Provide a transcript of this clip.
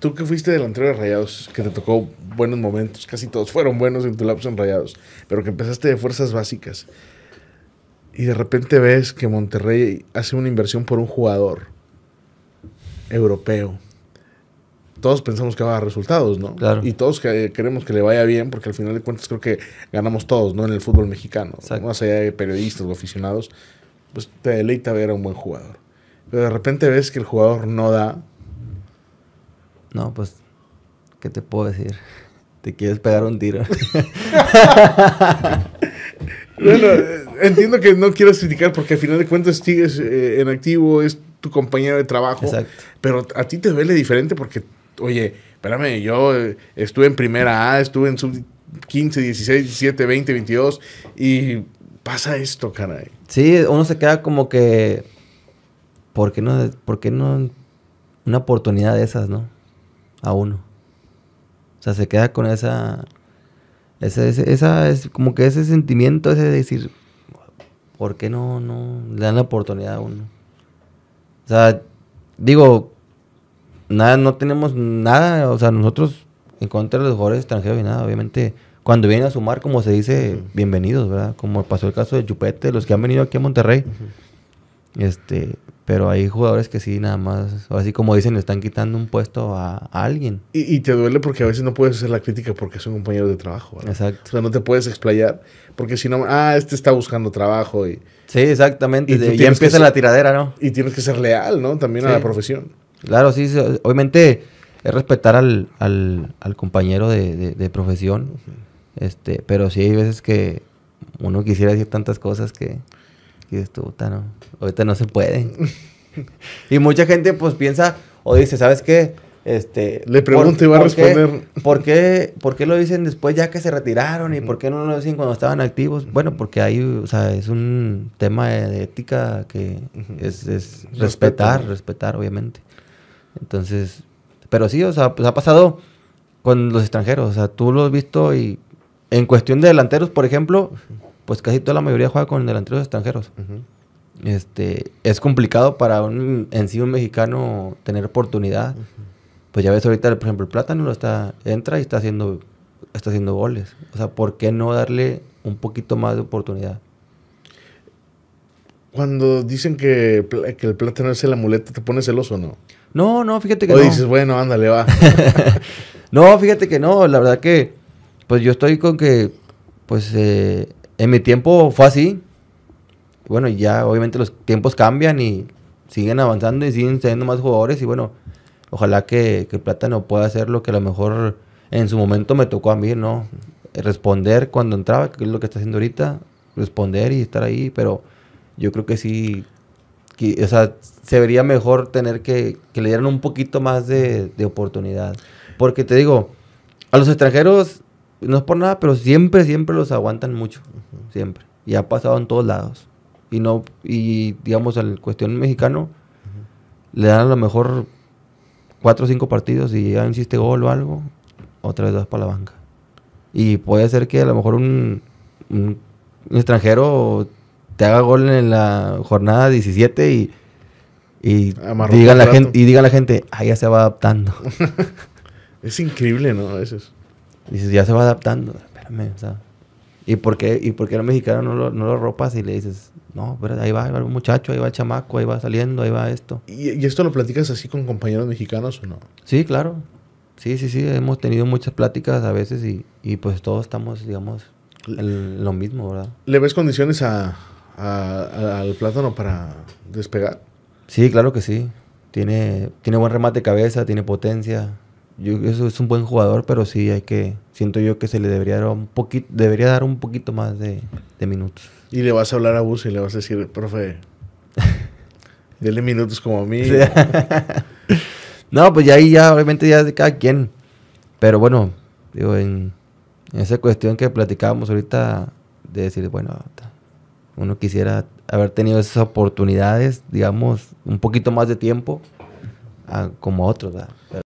Tú que fuiste delantero de Rayados, que te tocó buenos momentos, casi todos fueron buenos en tu lapso en Rayados, pero que empezaste de fuerzas básicas y de repente ves que Monterrey hace una inversión por un jugador europeo. Todos pensamos que va a dar resultados, ¿no? Y todos queremos que le vaya bien, porque al final de cuentas creo que ganamos todos, ¿no? En el fútbol mexicano, más allá de periodistas o aficionados, pues te deleita ver a un buen jugador. Pero de repente ves que el jugador no da no, pues, ¿qué te puedo decir? Te quieres pegar un tiro. bueno, entiendo que no quieres criticar porque al final de cuentas sigues eh, en activo, es tu compañero de trabajo. Exacto. Pero a ti te duele diferente porque, oye, espérame, yo eh, estuve en primera A, estuve en sub 15, 16, 17, 20, 22 y pasa esto, caray. Sí, uno se queda como que, ¿por qué no, por qué no una oportunidad de esas, no? a uno. O sea, se queda con esa. Esa, esa es como que ese sentimiento, ese de decir, ¿por qué no, no le dan la oportunidad a uno? O sea, digo, nada, no tenemos nada, o sea, nosotros en contra de los jugadores extranjeros y nada, obviamente, cuando vienen a sumar, como se dice, bienvenidos, ¿verdad? Como pasó el caso de Chupete, los que han venido aquí a Monterrey, este, pero hay jugadores que sí, nada más, o así como dicen, le están quitando un puesto a, alguien. Y, te duele porque a veces no puedes hacer la crítica porque es un compañero de trabajo. Exacto. O sea, no te puedes explayar porque si no, ah, este está buscando trabajo y... Sí, exactamente. Y, ya empieza la tiradera, ¿no? Y tienes que ser leal, ¿no? También a la profesión. Claro, sí. Obviamente es respetar al, compañero de, profesión. este Pero sí hay veces que uno quisiera decir tantas cosas que que esto, no, ahorita no se puede. y mucha gente pues piensa o dice, ¿sabes qué? Este, Le pregunto y va a responder. ¿por, qué, ¿Por qué lo dicen después ya que se retiraron y por qué no lo dicen cuando estaban activos? Bueno, porque ahí, o sea, es un tema de, ética que es, es respetar, respetar, obviamente. Entonces, pero sí, o sea, pues ha pasado con los extranjeros, o sea, tú lo has visto y en cuestión de delanteros, por ejemplo, pues casi toda la mayoría juega con delanteros extranjeros. Este, es complicado para un, en sí un mexicano tener oportunidad. Pues ya ves ahorita, por ejemplo, el plátano lo está, entra y está haciendo, está haciendo goles. O sea, ¿por qué no darle un poquito más de oportunidad? Cuando dicen que, el plátano es el amuleto, ¿te pones celoso o no? No, no, fíjate que no. O dices, bueno, ándale, va. no, fíjate que no, la verdad que, pues yo estoy con que, pues eh, en mi tiempo fue así. Bueno, ya obviamente los tiempos cambian y siguen avanzando y siguen siendo más jugadores. Y bueno, ojalá que, que no pueda hacer lo que a lo mejor en su momento me tocó a mí, ¿no? Responder cuando entraba, que es lo que está haciendo ahorita, responder y estar ahí, pero yo creo que sí, o sea, se vería mejor tener que, que le dieran un poquito más de, de oportunidad. Porque te digo, a los extranjeros no es por nada, pero siempre, siempre los aguantan mucho. Siempre. Y ha pasado en todos lados. Y no, y digamos, al cuestión mexicano, le dan a lo mejor cuatro o cinco partidos y ya insiste gol o algo, otra vez vas para la banca. Y puede ser que a lo mejor un, extranjero te haga gol en la jornada 17 y, y digan la gente, y la gente, ah, ya se va adaptando. es increíble, ¿no? A veces dices, ya se va adaptando. Espérame, o sea. ¿Y por qué, y por qué los no lo, no lo ropas y le dices, no, pero ahí va, ahí el muchacho, ahí va el chamaco, ahí va saliendo, ahí va esto? ¿Y, ¿Y, esto lo platicas así con compañeros mexicanos o no? Sí, claro. Sí, sí, sí, hemos tenido muchas pláticas a veces y, y pues todos estamos, digamos, en lo mismo, ¿verdad? ¿Le ves condiciones al plátano para despegar? Sí, claro que sí. Tiene, tiene buen remate de cabeza, tiene potencia, eso es un buen jugador, pero sí hay que, siento yo que se le debería dar un poquito, debería dar un poquito más de, minutos. Y le vas a hablar a Bus y le vas a decir, profe, dele minutos como a mí. no, pues ya ahí ya, obviamente ya es de cada quien. Pero bueno, digo, en, esa cuestión que platicábamos ahorita, de decir, bueno, uno quisiera haber tenido esas oportunidades, digamos, un poquito más de tiempo como otros,